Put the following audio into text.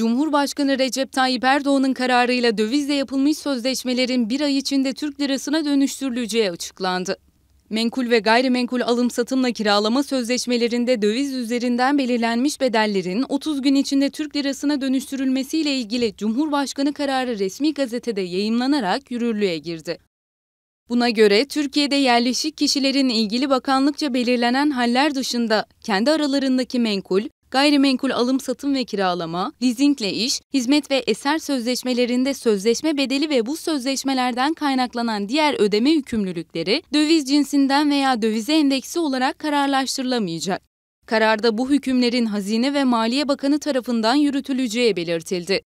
Cumhurbaşkanı Recep Tayyip Erdoğan'ın kararıyla dövizle yapılmış sözleşmelerin bir ay içinde Türk lirasına dönüştürüleceği açıklandı. Menkul ve gayrimenkul alım satımla kiralama sözleşmelerinde döviz üzerinden belirlenmiş bedellerin 30 gün içinde Türk lirasına dönüştürülmesiyle ilgili Cumhurbaşkanı kararı resmi gazetede yayımlanarak yürürlüğe girdi. Buna göre Türkiye'de yerleşik kişilerin ilgili bakanlıkça belirlenen haller dışında kendi aralarındaki menkul, gayrimenkul alım satım ve kiralama, leasingle iş, hizmet ve eser sözleşmelerinde sözleşme bedeli ve bu sözleşmelerden kaynaklanan diğer ödeme yükümlülükleri döviz cinsinden veya dövize endeksi olarak kararlaştırılamayacak. Kararda bu hükümlerin Hazine ve Maliye Bakanı tarafından yürütüleceği belirtildi.